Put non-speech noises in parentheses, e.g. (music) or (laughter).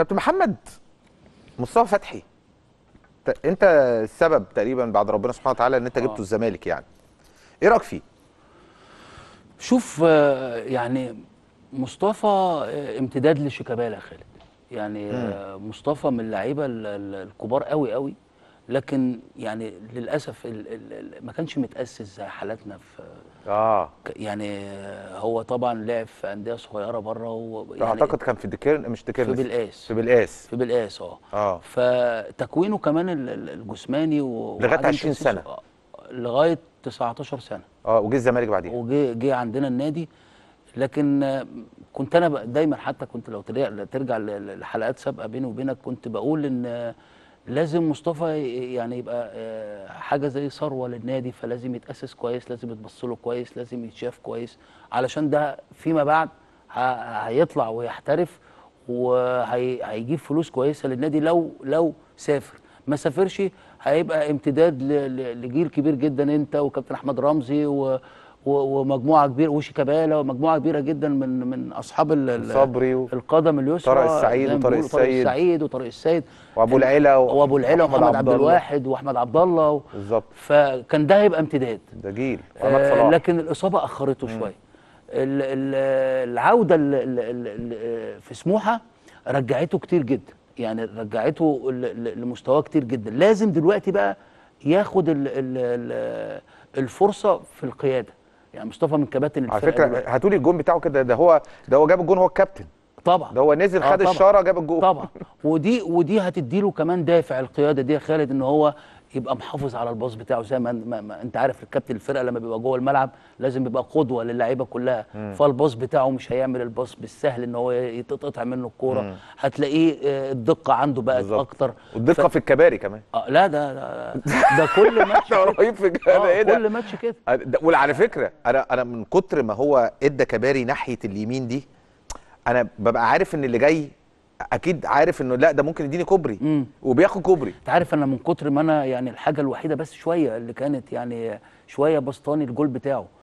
كابتن محمد مصطفى فتحي انت السبب تقريبا بعد ربنا سبحانه وتعالى ان انت آه. جبته الزمالك يعني ايه رايك فيه شوف يعني مصطفى آه، امتداد لشيكابالا خالد يعني آه، مم. مصطفى من اللعيبه الكبار قوي قوي لكن يعني للاسف ما كانش متاسس زي حالاتنا في اه يعني هو طبعا لعب في انديه صغيره بره و... يعني اعتقد كان في ديكيرن مش ديكيرن في بالاس في بالاس في بالاس اه اه فتكوينه كمان الجسماني و... لغايه 20 سنه آه، لغايه 19 سنه اه وجه الزمالك بعديها وجه جه عندنا النادي لكن كنت انا دايما حتى كنت لو ترجع لحلقات سابقه بيني وبينك كنت بقول ان لازم مصطفى يعني يبقى آه، حاجه زي ثروه للنادي فلازم يتاسس كويس لازم يتبص له كويس لازم يتشاف كويس علشان ده فيما بعد هيطلع ويحترف وهيجيب فلوس كويسه للنادي لو لو سافر ما سافرش هيبقى امتداد لجيل كبير جدا انت وكابتن احمد رمزي و ومجموعه كبيره وشيكابالا ومجموعه كبيره جدا من من اصحاب صبري القدم اليسرى طارق السعيد وطارق السيد طارق السعيد وطارق السيد وابو العلا وابو العلا ومحمد عبد الواحد واحمد عبد الله بالظبط فكان ده هيبقى امتداد ده جيل آه لكن الاصابه اخرته شويه العوده في سموحه رجعته كتير جدا يعني رجعته لمستواه كتير جدا لازم دلوقتي بقى ياخد الفرصه في القياده يعني مصطفى من كباتن الفرقه على فكره هاتوا لي الجون بتاعه كده ده هو ده هو جاب الجون هو الكابتن طبعا ده هو نزل آه، خد الشاره جاب الجون طبعا ودي ودي هتدي له كمان دافع القياده دي يا خالد ان هو يبقى محافظ على الباص بتاعه زي ما, انت عارف الكابتن الفرقه لما بيبقى جوه الملعب لازم بيبقى قدوه للعيبه كلها فالباص بتاعه مش هيعمل الباص بالسهل ان هو يتقطع منه الكوره هتلاقيه آه، الدقه عنده بقت بالزبط. اكتر والدقه ف... في الكباري كمان آه لا ده ده, ده كل (laughs) ماتش رهيب في آه ايه ده كل ماتش كده وعلى فكره انا انا من كتر ما هو ادى كباري ناحيه اليمين دي انا ببقى عارف ان اللي جاي اكيد عارف انه لا ده ممكن يديني كوبري مم. وبياخد كوبري انت عارف انا من كتر ما انا يعني الحاجه الوحيده بس شويه اللي كانت يعني شويه بسطاني الجول بتاعه